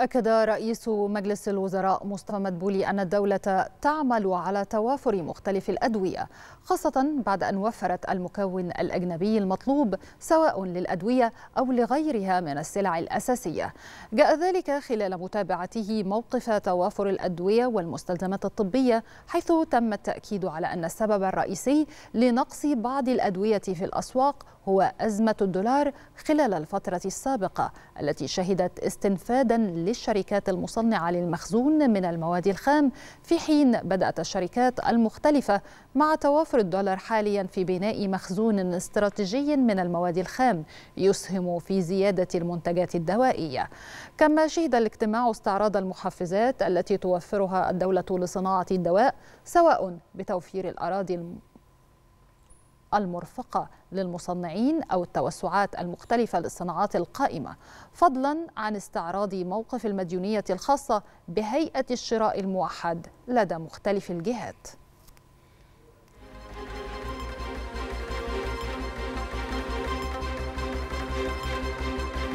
أكد رئيس مجلس الوزراء مصطفى مدبولي أن الدولة تعمل على توافر مختلف الأدوية خاصة بعد أن وفرت المكون الأجنبي المطلوب سواء للأدوية أو لغيرها من السلع الأساسية جاء ذلك خلال متابعته موقف توافر الأدوية والمستلزمات الطبية حيث تم التأكيد على أن السبب الرئيسي لنقص بعض الأدوية في الأسواق هو أزمة الدولار خلال الفترة السابقة التي شهدت استنفادا للشركات المصنعة للمخزون من المواد الخام في حين بدأت الشركات المختلفة مع توافر الدولار حاليا في بناء مخزون استراتيجي من المواد الخام يسهم في زيادة المنتجات الدوائية كما شهد الاجتماع استعراض المحفزات التي توفرها الدولة لصناعة الدواء سواء بتوفير الأراضي المرفقة للمصنعين أو التوسعات المختلفة للصناعات القائمة فضلا عن استعراض موقف المديونية الخاصة بهيئة الشراء الموحد لدى مختلف الجهات